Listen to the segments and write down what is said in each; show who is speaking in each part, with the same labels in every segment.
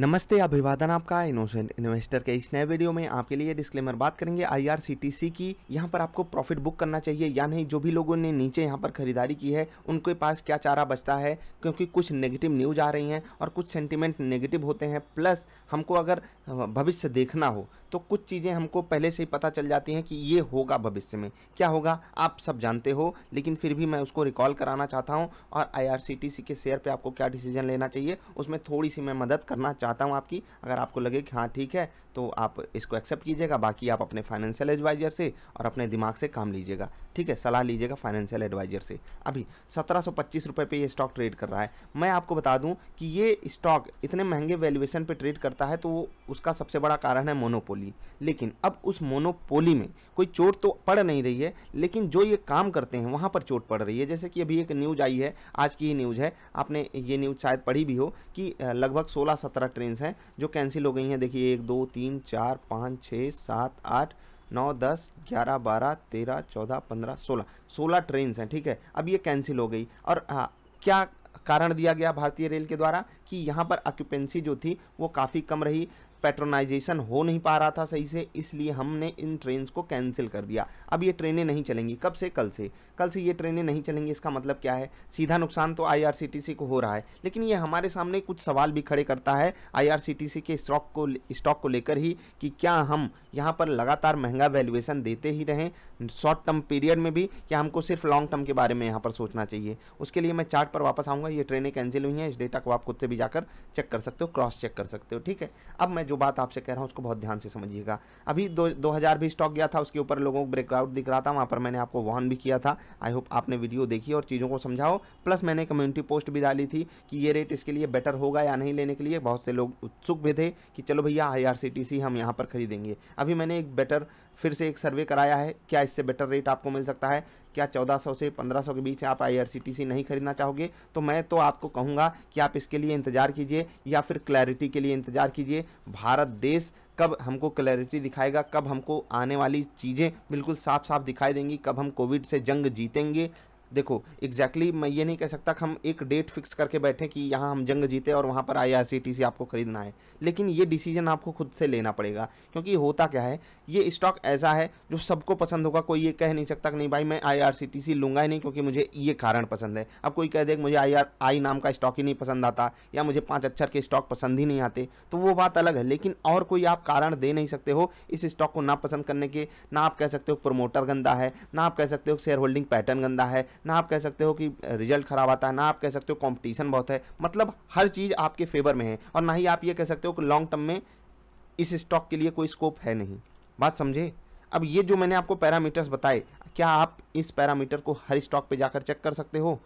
Speaker 1: नमस्ते अभिवादन आपका इनोसेंट इन्वेस्टर के इस नए वीडियो में आपके लिए डिस्क्लेमर बात करेंगे आईआरसीटीसी की यहाँ पर आपको प्रॉफिट बुक करना चाहिए या नहीं जो भी लोगों ने नीचे यहाँ पर खरीदारी की है उनके पास क्या चारा बचता है क्योंकि कुछ नेगेटिव न्यूज आ रही हैं और कुछ सेंटिमेंट नेगेटिव होते हैं प्लस हमको अगर भविष्य देखना हो तो कुछ चीज़ें हमको पहले से ही पता चल जाती हैं कि ये होगा भविष्य में क्या होगा आप सब जानते हो लेकिन फिर भी मैं उसको रिकॉल कराना चाहता हूँ और आई के शेयर पर आपको क्या डिसीजन लेना चाहिए उसमें थोड़ी सी मैं मदद करना चाहता हूँ आपकी अगर आपको लगे कि हाँ ठीक है तो आप इसको एक्सेप्ट कीजिएगा बाकी आप अपने फाइनेंशियल एडवाइजर से और अपने दिमाग से काम लीजिएगा ठीक है सलाह लीजिएगा फाइनेंशियल एडवाइजर से अभी सत्रह सौ पच्चीस रुपये पर स्टॉक ट्रेड कर रहा है मैं आपको बता दूं कि ये स्टॉक इतने महंगे वैल्यूएशन पे ट्रेड करता है तो उसका सबसे बड़ा कारण है मोनोपोली ली लेकिन अब उस मोनोपोली में कोई चोट तो पड़ नहीं रही है लेकिन जो ये काम करते हैं वहाँ पर चोट पड़ रही है जैसे कि अभी एक न्यूज़ आई है आज की ही न्यूज़ है आपने ये न्यूज़ शायद पढ़ी भी हो कि लगभग सोलह सत्रह ट्रेन हैं जो कैंसिल हो गई हैं देखिए एक दो तीन चार पाँच छः सात आठ नौ दस ग्यारह बारह तेरह चौदह पंद्रह सोलह सोलह ट्रेन हैं ठीक है अब ये कैंसिल हो गई और आ, क्या कारण दिया गया भारतीय रेल के द्वारा कि यहाँ पर ऑक्यूपेंसी जो थी वो काफ़ी कम रही पेट्रोनाइजेशन हो नहीं पा रहा था सही से इसलिए हमने इन ट्रेन को कैंसिल कर दिया अब ये ट्रेनें नहीं चलेंगी कब से कल से कल से ये ट्रेनें नहीं चलेंगी इसका मतलब क्या है सीधा नुकसान तो आई को हो रहा है लेकिन ये हमारे सामने कुछ सवाल भी खड़े करता है आईआरसीटीसी के स्टॉक को स्टॉक को लेकर ही कि क्या हम यहाँ पर लगातार महंगा वैल्यूएशन देते ही रहें शॉर्ट टर्म पीरियड में भी क्या हमको सिर्फ लॉन्ग टर्म के बारे में यहाँ पर सोचना चाहिए उसके लिए मैं चार्ट पर वापस आऊँगा ये ट्रेनें कैंसिल हुई हैं इस डेटा को आप खुद से भी जाकर चेक कर सकते हो क्रॉस चेक कर सकते हो ठीक है अब मैं जो जो बात आपसे कह रहा हूँ उसको बहुत ध्यान से समझिएगा अभी दो दो हज़ार भी स्टॉक गया था उसके ऊपर लोगों को ब्रेकआउट दिख रहा था वहाँ पर मैंने आपको वॉन भी किया था आई होप आपने वीडियो देखी और चीज़ों को समझाओ प्लस मैंने कम्युनिटी पोस्ट भी डाली थी कि ये रेट इसके लिए बेटर होगा या नहीं लेने के लिए बहुत से लोग उत्सुक भी थे कि चलो भैया आई हम यहाँ पर खरीदेंगे अभी मैंने एक बेटर फिर से एक सर्वे कराया है क्या इससे बेटर रेट आपको मिल सकता है क्या 1400 से 1500 के बीच आप सी नहीं खरीदना चाहोगे तो मैं तो आपको कहूँगा कि आप इसके लिए इंतज़ार कीजिए या फिर क्लैरिटी के लिए इंतज़ार कीजिए भारत देश कब हमको क्लैरिटी दिखाएगा कब हमको आने वाली चीज़ें बिल्कुल साफ साफ दिखाई देंगी कब हम कोविड से जंग जीतेंगे देखो एग्जैक्टली exactly मैं ये नहीं कह सकता कि हम एक डेट फिक्स करके बैठे कि यहाँ हम जंग जीते और वहाँ पर आई आपको ख़रीदना है लेकिन ये डिसीजन आपको खुद से लेना पड़ेगा क्योंकि होता क्या है ये स्टॉक ऐसा है जो सबको पसंद होगा कोई ये कह नहीं सकता कि नहीं भाई मैं आई लूँगा ही नहीं क्योंकि मुझे ये कारण पसंद है अब कोई कह दे मुझे आई आई नाम का स्टॉक ही नहीं पसंद आता या मुझे पाँच अक्षर के स्टॉक पसंद ही नहीं आते तो वो बात अलग है लेकिन और कोई आप कारण दे नहीं सकते हो इस स्टॉक को ना पसंद करने के ना आप कह सकते हो प्रोमोटर गंदा है ना आप कह सकते हो शेयर होल्डिंग पैटर्न गंदा है ना आप कह सकते हो कि रिजल्ट ख़राब आता है ना आप कह सकते हो कॉम्पिटिशन बहुत है मतलब हर चीज़ आपके फेवर में है और ना ही आप ये कह सकते हो कि लॉन्ग टर्म में इस स्टॉक के लिए कोई स्कोप है नहीं बात समझे अब ये जो मैंने आपको पैरामीटर्स बताए क्या आप इस पैरामीटर को हर स्टॉक पे जाकर चेक कर सकते हो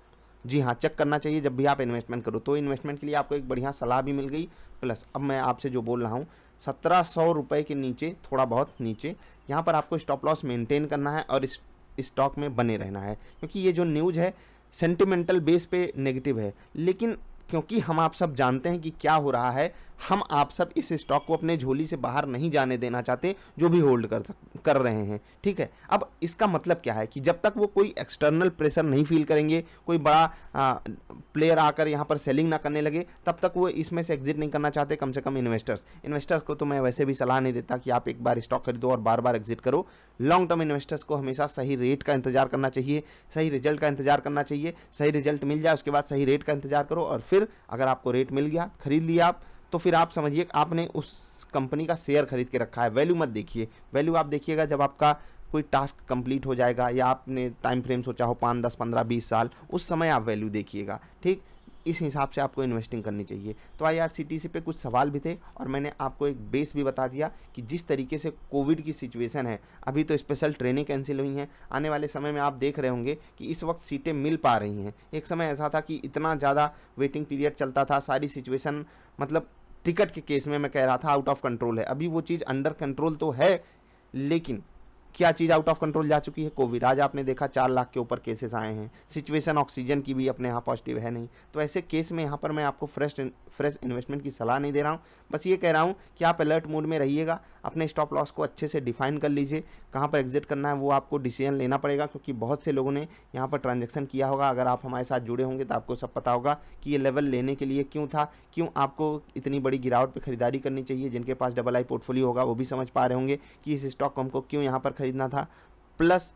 Speaker 1: जी हाँ चेक करना चाहिए जब भी आप इन्वेस्टमेंट करो तो इन्वेस्टमेंट के लिए आपको एक बढ़िया सलाह भी मिल गई प्लस अब मैं आपसे जो बोल रहा हूँ सत्रह सौ रुपये के नीचे थोड़ा बहुत नीचे यहाँ पर आपको स्टॉप लॉस मेंटेन करना है और इस स्टॉक में बने रहना है क्योंकि ये जो न्यूज़ है सेंटिमेंटल बेस पे नेगेटिव है लेकिन क्योंकि हम आप सब जानते हैं कि क्या हो रहा है हम आप सब इस स्टॉक को अपने झोली से बाहर नहीं जाने देना चाहते जो भी होल्ड कर कर रहे हैं ठीक है अब इसका मतलब क्या है कि जब तक वो कोई एक्सटर्नल प्रेशर नहीं फील करेंगे कोई बड़ा आ, प्लेयर आकर यहाँ पर सेलिंग ना करने लगे तब तक वो इसमें से एग्जिट नहीं करना चाहते कम से कम इन्वेस्टर्स इन्वेस्टर्स को तो मैं वैसे भी सलाह नहीं देता कि आप एक बार स्टॉक खरीदो और बार बार एग्जिट करो लॉन्ग टर्म इन्वेस्टर्स को हमेशा सही रेट का इंतजार करना चाहिए सही रिजल्ट का इंतजार करना चाहिए सही रिजल्ट मिल जाए उसके बाद सही रेट का इंतजार करो और फिर फिर अगर आपको रेट मिल गया खरीद लिया आप तो फिर आप समझिए आपने उस कंपनी का शेयर खरीद के रखा है वैल्यू मत देखिए वैल्यू आप देखिएगा जब आपका कोई टास्क कंप्लीट हो जाएगा या आपने टाइम फ्रेम सोचा हो पाँच दस पंद्रह बीस साल उस समय आप वैल्यू देखिएगा ठीक इस हिसाब से आपको इन्वेस्टिंग करनी चाहिए तो आईआरसीटीसी पे कुछ सवाल भी थे और मैंने आपको एक बेस भी बता दिया कि जिस तरीके से कोविड की सिचुएशन है अभी तो स्पेशल ट्रेनें कैंसिल हुई हैं आने वाले समय में आप देख रहे होंगे कि इस वक्त सीटें मिल पा रही हैं एक समय ऐसा था कि इतना ज़्यादा वेटिंग पीरियड चलता था सारी सिचुएसन मतलब टिकट के केस में मैं कह रहा था आउट ऑफ कंट्रोल है अभी वो चीज़ अंडर कंट्रोल तो है लेकिन क्या चीज़ आउट ऑफ कंट्रोल जा चुकी है कोविड आज आपने देखा चार लाख के ऊपर केसेस आए हैं सिचुएशन ऑक्सीजन की भी अपने यहाँ पॉजिटिव है नहीं तो ऐसे केस में यहाँ पर मैं आपको फ्रेश फ्रेश इन्वेस्टमेंट की सलाह नहीं दे रहा हूँ बस ये कह रहा हूँ कि आप अलर्ट मूड में रहिएगा अपने स्टॉप लॉस को अच्छे से डिफाइन कर लीजिए कहाँ पर एग्जिट करना है वो आपको डिसीजन लेना पड़ेगा क्योंकि बहुत से लोगों ने यहाँ पर ट्रांजेक्शन किया होगा अगर आप हमारे साथ जुड़े होंगे तो आपको सब पता होगा कि ये लेवल लेने के लिए क्यों था क्यों आपको इतनी बड़ी गिरावट पर खरीदारी करनी चाहिए जिनके पास डबल आई पोर्टफोलियो होगा वो भी समझ पा रहे होंगे कि इस स्टॉक को हमको क्यों यहाँ पर खरीदना था प्लस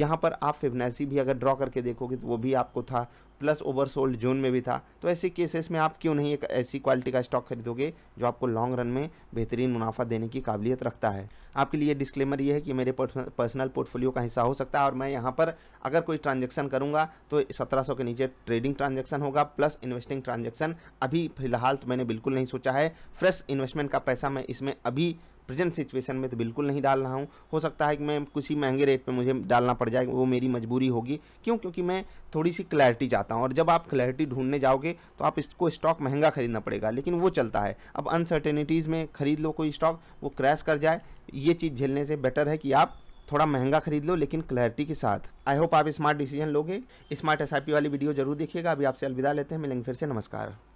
Speaker 1: यहाँ पर आप फिबनेसी भी अगर ड्रॉ करके देखोगे तो वो भी आपको था प्लस ओवरसोल्ड जोन में भी था तो ऐसे केसेस में आप क्यों नहीं एक ऐसी क्वालिटी का स्टॉक खरीदोगे जो आपको लॉन्ग रन में बेहतरीन मुनाफा देने की काबिलियत रखता है आपके लिए डिस्क्लेमर ये है कि मेरे पर्सनल पोर्टफोलियो का हिस्सा हो सकता है और मैं यहाँ पर अगर कोई ट्रांजेक्शन करूँगा तो सत्रह के नीचे ट्रेडिंग ट्रांजेक्शन होगा प्लस इन्वेस्टिंग ट्रांजेक्शन अभी फिलहाल तो मैंने बिल्कुल नहीं सोचा है फ्रेश इन्वेस्टमेंट का पैसा मैं इसमें अभी प्रेजेंट सिचुएशन में तो बिल्कुल नहीं डाल रहा हूँ हो सकता है कि मैं किसी महंगे रेट पे मुझे डालना पड़ जाए वो मेरी मजबूरी होगी क्यों क्योंकि मैं थोड़ी सी क्लैरिटी चाहता हूँ और जब आप क्लैरिटी ढूंढने जाओगे तो आप इसको स्टॉक महंगा खरीदना पड़ेगा लेकिन वो चलता है अब अनसर्टेनिटीज़ में खरीद लो कोई स्टॉक वो क्रैश कर जाए ये चीज़ झेलने से बेटर है कि आप थोड़ा महंगा खरीद लो लेकिन क्लैरिटी के साथ आई होप आप स्मार्ट डिसीजन लोगे स्मार्ट एस वाली वीडियो जरूर देखिएगा अभी आपसे अलविदा लेते हैं मिलेंगे फिर से नमस्कार